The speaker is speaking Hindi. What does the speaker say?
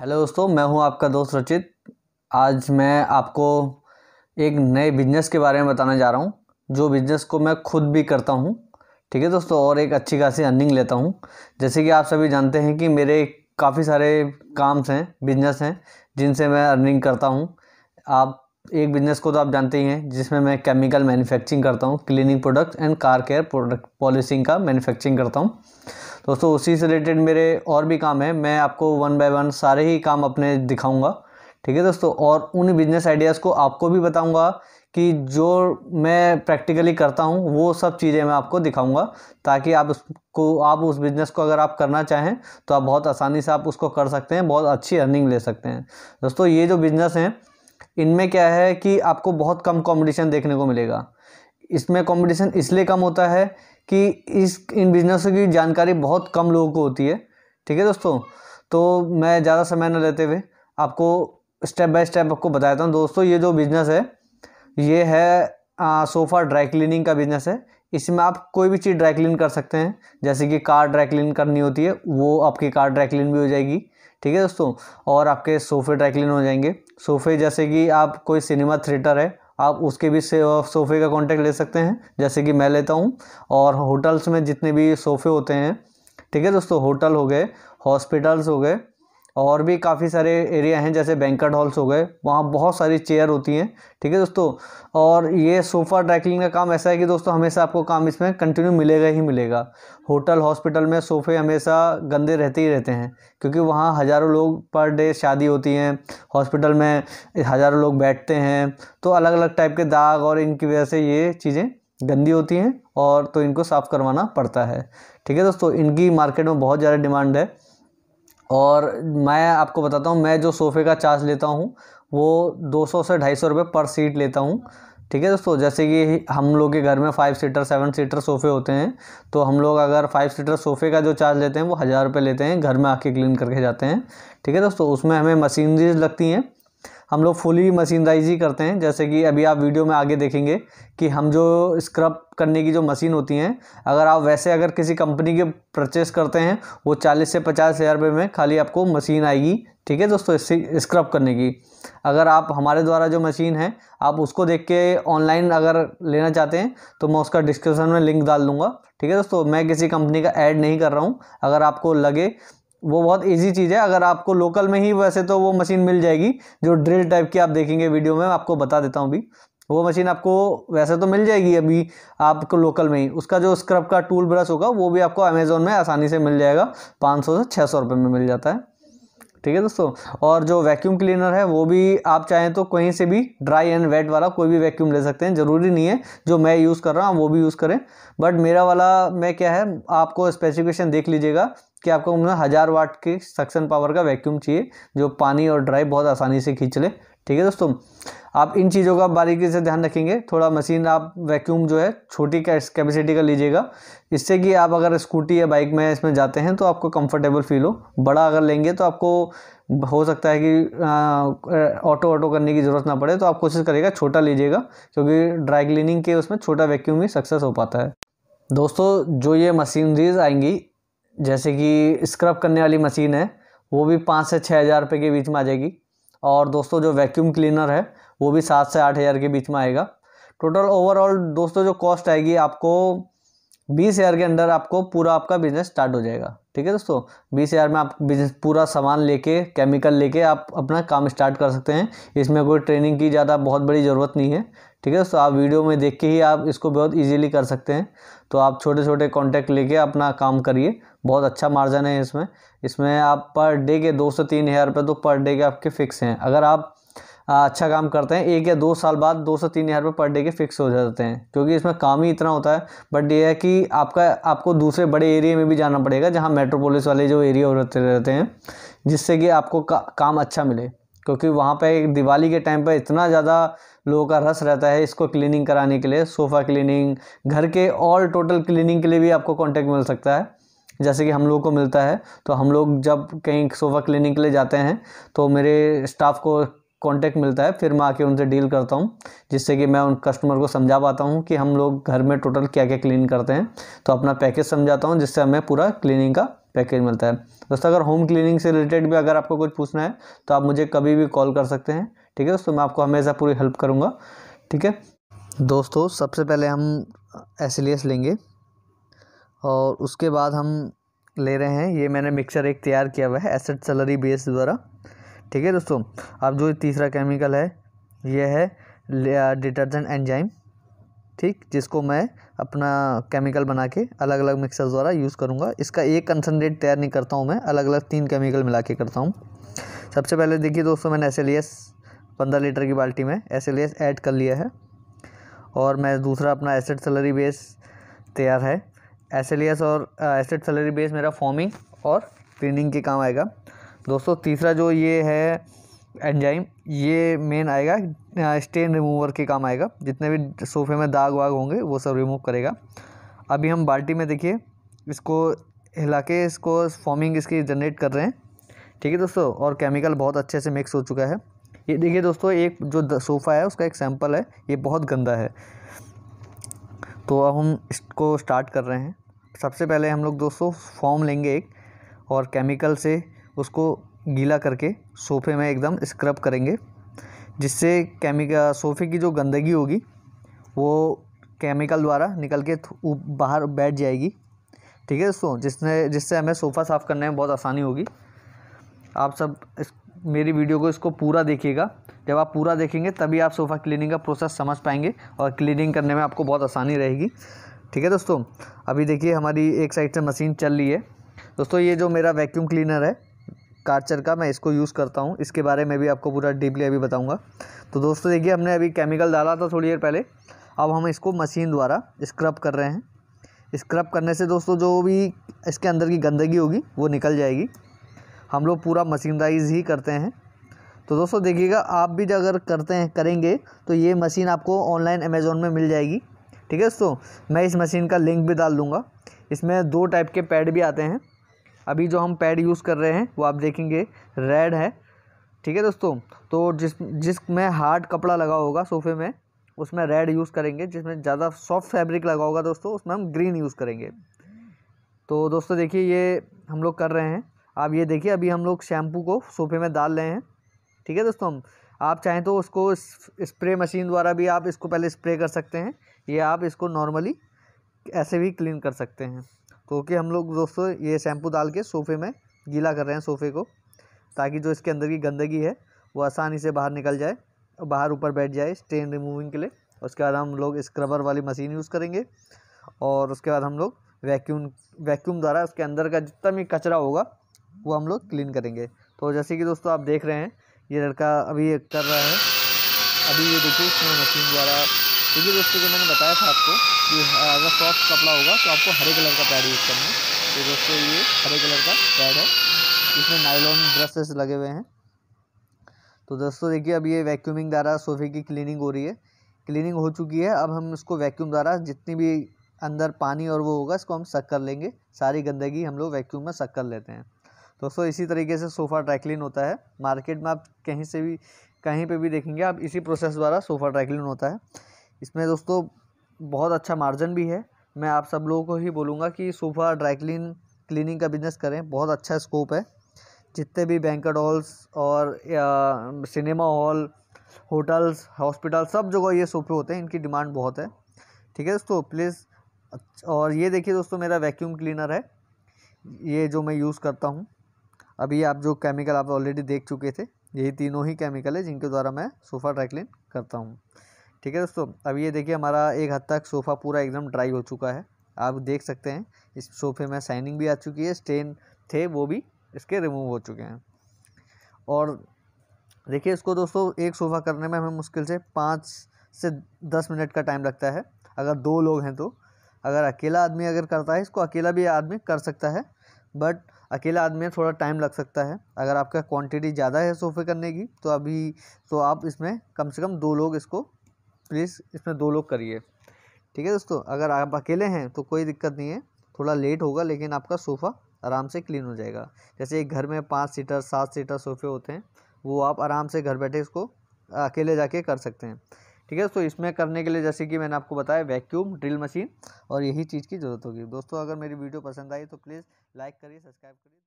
हेलो दोस्तों मैं हूं आपका दोस्त रचित आज मैं आपको एक नए बिजनेस के बारे में बताने जा रहा हूं जो बिजनेस को मैं खुद भी करता हूं ठीक है दोस्तों और एक अच्छी खासी अर्निंग लेता हूं जैसे कि आप सभी जानते हैं कि मेरे काफ़ी सारे काम्स हैं बिजनेस हैं जिनसे मैं अर्निंग करता हूँ आप एक बिजनेस को तो आप जानते ही हैं जिसमें मैं केमिकल मैन्युफैक्चरिंग करता हूँ cleaning products and car care product polishing का मैन्युफैक्चरिंग करता हूँ दोस्तों उसी से रिलेटेड मेरे और भी काम है मैं आपको वन बाय वन सारे ही काम अपने दिखाऊंगा ठीक है दोस्तों और उन बिजनेस आइडियाज़ को आपको भी बताऊंगा कि जो मैं प्रैक्टिकली करता हूँ वो सब चीज़ें मैं आपको दिखाऊंगा ताकि आप उसको आप उस बिज़नेस को अगर आप करना चाहें तो आप बहुत आसानी से आप उसको कर सकते हैं बहुत अच्छी अर्निंग ले सकते हैं दोस्तों ये जो बिज़नेस हैं इनमें क्या है कि आपको बहुत कम कॉम्पिटिशन देखने को मिलेगा इसमें कंपटीशन इसलिए कम होता है कि इस इन बिज़नेसों की जानकारी बहुत कम लोगों को होती है ठीक है दोस्तों तो मैं ज़्यादा समय न लेते हुए आपको स्टेप बाय स्टेप आपको बताता हूँ दोस्तों ये जो बिज़नेस है ये है आ, सोफ़ा ड्राई क्लीनिंग का बिज़नेस है इसमें आप कोई भी चीज़ ड्राई क्लीन कर सकते हैं जैसे कि कार ड्राई क्लीन करनी होती है वो आपकी कार ड्राई क्लीन भी हो जाएगी ठीक है दोस्तों और आपके सोफ़े ड्राई क्लीन हो जाएंगे सोफ़े जैसे कि आप कोई सिनेमा थिएटर है आप उसके भी से सोफ़े का कॉन्टैक्ट ले सकते हैं जैसे कि मैं लेता हूँ और होटल्स में जितने भी सोफ़े होते हैं ठीक है दोस्तों होटल हो गए हॉस्पिटल्स हो गए और भी काफ़ी सारे एरिया हैं जैसे बैंकट हॉल्स हो गए वहाँ बहुत सारी चेयर होती हैं ठीक है दोस्तों और ये सोफ़ा ड्राइक्लिंग का काम ऐसा है कि दोस्तों हमेशा आपको काम इसमें कंटिन्यू मिलेगा ही मिलेगा होटल हॉस्पिटल में सोफ़े हमेशा गंदे रहते ही रहते हैं क्योंकि वहाँ हज़ारों लोग पर डे शादी होती हैं हॉस्पिटल में हज़ारों लोग बैठते हैं तो अलग अलग टाइप के दाग और इनकी वजह से ये चीज़ें गंदी होती हैं और तो इनको साफ़ करवाना पड़ता है ठीक है दोस्तों इनकी मार्केट में बहुत ज़्यादा डिमांड है और मैं आपको बताता हूँ मैं जो सोफ़े का चार्ज लेता हूँ वो 200 से ढाई सौ रुपये पर सीट लेता हूँ ठीक है दोस्तों जैसे कि हम लोग के घर में फाइव सीटर सेवन सीटर सोफ़े होते हैं तो हम लोग अगर फाइव सीटर सोफ़े का जो चार्ज लेते हैं वो हज़ार रुपये लेते हैं घर में आके क्लीन करके जाते हैं ठीक है दोस्तों उसमें हमें मशीनरीज लगती हैं हम लोग फुली मशीनराइज ही करते हैं जैसे कि अभी आप वीडियो में आगे देखेंगे कि हम जो स्क्रब करने की जो मशीन होती हैं अगर आप वैसे अगर किसी कंपनी के परचेस करते हैं वो चालीस से पचास हज़ार रुपये में खाली आपको मशीन आएगी ठीक है दोस्तों स्क्रब करने की अगर आप हमारे द्वारा जो मशीन है आप उसको देख के ऑनलाइन अगर लेना चाहते हैं तो मैं उसका डिस्क्रिप्शन में लिंक डाल दूँगा ठीक है दोस्तों मैं किसी कंपनी का ऐड नहीं कर रहा हूँ अगर आपको लगे वो बहुत इजी चीज़ है अगर आपको लोकल में ही वैसे तो वो मशीन मिल जाएगी जो ड्रिल टाइप की आप देखेंगे वीडियो में आपको बता देता हूँ अभी वो मशीन आपको वैसे तो मिल जाएगी अभी आपको लोकल में ही उसका जो स्क्रब का टूल ब्रश होगा वो भी आपको अमेज़ोन में आसानी से मिल जाएगा पाँच से छः सौ में मिल जाता है ठीक है दोस्तों और जो वैक्यूम क्लीनर है वो भी आप चाहें तो कहीं से भी ड्राई एंड वेट वाला कोई भी वैक्यूम ले सकते हैं ज़रूरी नहीं है जो मैं यूज़ कर रहा हूँ वो भी यूज़ करें बट मेरा वाला मैं क्या है आपको स्पेसिफिकेशन देख लीजिएगा कि आपको ना हज़ार वाट की सक्सन पावर का वैक्यूम चाहिए जो पानी और ड्राई बहुत आसानी से खींच ले ठीक है दोस्तों आप इन चीज़ों का बारीकी से ध्यान रखेंगे थोड़ा मशीन आप वैक्यूम जो है छोटी कैपेसिटी का लीजिएगा इससे कि आप अगर स्कूटी या बाइक में इसमें जाते हैं तो आपको कंफर्टेबल फील हो बड़ा अगर लेंगे तो आपको हो सकता है कि ऑटो ऑटो करने की ज़रूरत ना पड़े तो आप कोशिश करिएगा छोटा लीजिएगा क्योंकि ड्राई क्लीनिंग के उसमें छोटा वैक्यूम ही सक्सेस हो पाता है दोस्तों जो ये मशीनरीज आएंगी जैसे कि स्क्रब करने वाली मशीन है वो भी पाँच से छः हज़ार रुपये के बीच में आ जाएगी और दोस्तों जो वैक्यूम क्लीनर है वो भी सात से आठ हज़ार के बीच में आएगा टोटल ओवरऑल दोस्तों जो कॉस्ट आएगी आपको बीस हज़ार के अंदर आपको पूरा आपका बिज़नेस स्टार्ट हो जाएगा ठीक है दोस्तों बीस हज़ार में आप बिजनेस पूरा सामान लेके केमिकल लेके आप अपना काम स्टार्ट कर सकते हैं इसमें कोई ट्रेनिंग की ज़्यादा बहुत बड़ी ज़रूरत नहीं है ठीक है दोस्तों आप वीडियो में देख के ही आप इसको बहुत ईजीली कर सकते हैं तो आप छोटे छोटे कॉन्टैक्ट लेके अपना काम करिए बहुत अच्छा मार्जन है इसमें इसमें आप पर डे के दो से तीन हज़ार रुपये तो पर डे के आपके फिक्स हैं अगर आप अच्छा काम करते हैं एक या दो साल बाद दो से तीन हज़ार रुपये पर डे के फिक्स हो जाते हैं क्योंकि इसमें काम ही इतना होता है बट ये है कि आपका आपको दूसरे बड़े एरिया में भी जाना पड़ेगा जहाँ मेट्रोपोलिस वाले जो एरिया होते रहते हैं जिससे कि आपको का, काम अच्छा मिले क्योंकि वहाँ पर दिवाली के टाइम पर इतना ज़्यादा लोगों का रस रहता है इसको क्लीनिंग कराने के लिए सोफ़ा क्लीनिंग घर के ऑल टोटल क्लीनिंग के लिए भी आपको कॉन्टैक्ट मिल सकता है जैसे कि हम लोग को मिलता है तो हम लोग जब कहीं सोफ़ा क्लीनिंग के लिए जाते हैं तो मेरे स्टाफ को कॉन्टैक्ट मिलता है फिर मैं आके उनसे डील करता हूँ जिससे कि मैं उन कस्टमर को समझा पाता हूँ कि हम लोग घर में टोटल क्या क्या क्लीन करते हैं तो अपना पैकेज समझाता हूँ जिससे हमें पूरा क्लीनिंग का पैकेज मिलता है दोस्तों अगर होम क्लीनिंग से रिलेटेड भी अगर आपको कुछ पूछना है तो आप मुझे कभी भी कॉल कर सकते हैं ठीक है दोस्तों तो मैं आपको हमेशा पूरी हेल्प करूँगा ठीक है दोस्तों सबसे पहले हम एस लेंगे और उसके बाद हम ले रहे हैं ये मैंने मिक्सर एक तैयार किया हुआ है एसेट सैलरी बेस द्वारा ठीक है दोस्तों अब जो तीसरा केमिकल है ये है डिटर्जेंट एंजाइम ठीक जिसको मैं अपना केमिकल बना के अलग अलग मिक्सर द्वारा यूज़ करूँगा इसका एक कंसनट्रेट तैयार नहीं करता हूँ मैं अलग अलग तीन केमिकल मिला के करता हूँ सबसे पहले देखिए दोस्तों मैंने एस एल एस पंद्रह लीटर की बाल्टी में एस एल एस ऐड कर लिया है और मैं दूसरा अपना एसिड सलरी बेस तैयार है एस एल एस और एसिड सलरी बेस मेरा फॉर्मिंग और क्लीनिंग के काम आएगा दोस्तों तीसरा जो ये है एंजाइम ये मेन आएगा स्टेन रिमूवर के काम आएगा जितने भी सोफे में दाग वाग होंगे वो सब रिमूव करेगा अभी हम बाल्टी में देखिए इसको हिला के इसको फॉर्मिंग इसकी जनरेट कर रहे हैं ठीक है दोस्तों और केमिकल बहुत अच्छे से मिक्स हो चुका है ये देखिए दोस्तों एक जो सोफ़ा है उसका एक सैम्पल है ये बहुत गंदा है तो अब हम इसको स्टार्ट कर रहे हैं सबसे पहले हम लोग दोस्तों फॉर्म लेंगे एक और केमिकल से उसको गीला करके सोफ़े में एकदम स्क्रब करेंगे जिससे केमिकल सोफ़े की जो गंदगी होगी वो केमिकल द्वारा निकल के बाहर बैठ जाएगी ठीक है दोस्तों जिसने जिससे हमें सोफ़ा साफ़ करने में बहुत आसानी होगी आप सब इस मेरी वीडियो को इसको पूरा देखिएगा जब आप पूरा देखेंगे तभी आप सोफ़ा क्लीनिंग का प्रोसेस समझ पाएंगे और क्लीनिंग करने में आपको बहुत आसानी रहेगी ठीक है दोस्तों अभी देखिए हमारी एक साइड से मशीन चल रही है दोस्तों ये जो मेरा वैक्यूम क्लीनर है कार्चर का मैं इसको यूज़ करता हूँ इसके बारे में भी आपको पूरा डीपली अभी बताऊँगा तो दोस्तों देखिए हमने अभी केमिकल डाला था थोड़ी देर पहले अब हम इसको मशीन द्वारा स्क्रब कर रहे हैं स्क्रब करने से दोस्तों जो भी इसके अंदर की गंदगी होगी वो निकल जाएगी हम लोग पूरा मशीनराइज ही करते हैं तो दोस्तों देखिएगा आप भी अगर करते हैं करेंगे तो ये मशीन आपको ऑनलाइन अमेज़ोन में मिल जाएगी ठीक है दोस्तों मैं इस मशीन का लिंक भी डाल दूँगा इसमें दो टाइप के पैड भी आते हैं अभी जो हम पैड यूज़ कर रहे हैं वो आप देखेंगे रेड है ठीक है दोस्तों तो जिस जिसमें हार्ड कपड़ा लगा होगा सोफे में उसमें रेड यूज़ करेंगे जिसमें ज़्यादा सॉफ्ट फैब्रिक लगा होगा दोस्तों उसमें हम ग्रीन यूज़ करेंगे तो दोस्तों देखिए ये हम लोग कर रहे हैं आप ये देखिए अभी हम लोग शैम्पू को सोफे में डाल रहे हैं ठीक है दोस्तों हम आप चाहें तो उसको स्प्रे मशीन द्वारा भी आप इसको पहले स्प्रे कर सकते हैं ये आप इसको नॉर्मली ऐसे भी क्लीन कर सकते हैं क्योंकि हम लोग दोस्तों ये शैम्पू डाल के सोफ़े में गीला कर रहे हैं सोफ़े को ताकि जो इसके अंदर की गंदगी है वो आसानी से बाहर निकल जाए और बाहर ऊपर बैठ जाए स्टेन रिमूविंग के लिए उसके बाद हम लोग स्क्रबर वाली मशीन यूज़ करेंगे और उसके बाद हम लोग वैक्यूम वैक्यूम द्वारा उसके अंदर का जितना भी कचरा होगा वो हम लोग क्लीन करेंगे तो जैसे कि दोस्तों आप देख रहे हैं ये लड़का अभी कर रहा है अभी ये देखिए इसमें मशीन द्वारा क्योंकि दोस्तों को मैंने बताया था आपको कि अगर सॉफ्ट कपड़ा होगा तो आपको हरे कलर का पैड यूज़ करना है तो दोस्तों ये हरे कलर का पैड है इसमें नाइलॉन ब्रशेस लगे हुए हैं तो दोस्तों देखिए अब ये वैक्यूमिंग द्वारा सोफे की क्लीनिंग हो रही है क्लीनिंग हो चुकी है अब हम इसको वैक्यूम द्वारा जितनी भी अंदर पानी और वो होगा इसको हम सक कर लेंगे सारी गंदगी हम लोग वैक्यूम में सक कर लेते हैं दोस्तों इसी तरीके से सोफ़ा ट्रैकलिन होता है मार्केट में आप कहीं से भी कहीं पे भी देखेंगे आप इसी प्रोसेस द्वारा सोफ़ा ट्रैकलिन होता है इसमें दोस्तों बहुत अच्छा मार्जिन भी है मैं आप सब लोगों को ही बोलूँगा कि सोफ़ा ड्राई क्लीन क्लीनिंग का बिज़नेस करें बहुत अच्छा स्कोप है जितने भी बैंकट हॉल्स और सिनेमा हॉल होटल्स हॉस्पिटल सब जगह ये सोफ़े होते हैं इनकी डिमांड बहुत है ठीक है दोस्तों प्लीज़ और ये देखिए दोस्तों मेरा वैक्यूम क्लीनर है ये जो मैं यूज़ करता हूँ अभी आप जो केमिकल आप ऑलरेडी देख चुके थे यही तीनों ही केमिकल है जिनके द्वारा मैं सोफ़ा ड्राई क्लीन करता हूँ ठीक है दोस्तों अब ये देखिए हमारा एक हद तक सोफ़ा पूरा एकदम ड्राई हो चुका है आप देख सकते हैं इस सोफ़े में शाइनिंग भी आ चुकी है स्टेन थे वो भी इसके रिमूव हो चुके हैं और देखिए इसको दोस्तों एक सोफ़ा करने में हमें मुश्किल से पाँच से दस मिनट का टाइम लगता है अगर दो लोग हैं तो अगर अकेला आदमी अगर करता है इसको अकेला भी आदमी कर सकता है बट अकेला आदमी में थोड़ा टाइम लग सकता है अगर आपका क्वांटिटी ज़्यादा है सोफ़े करने की तो अभी तो आप इसमें कम से कम दो लोग इसको प्लीज़ इसमें दो लोग करिए ठीक है दोस्तों अगर आप अकेले हैं तो कोई दिक्कत नहीं है थोड़ा लेट होगा लेकिन आपका सोफ़ा आराम से क्लीन हो जाएगा जैसे एक घर में पाँच सीटर सात सीटर सोफ़े होते हैं वो आप आराम से घर बैठे इसको अकेले जाके कर सकते हैं ठीक है दोस्तों इसमें करने के लिए जैसे कि मैंने आपको बताया वैक्यूम ड्रिल मशीन और यही चीज़ की ज़रूरत होगी दोस्तों अगर मेरी वीडियो पसंद आई तो प्लीज़ लाइक करिए सब्सक्राइब करिए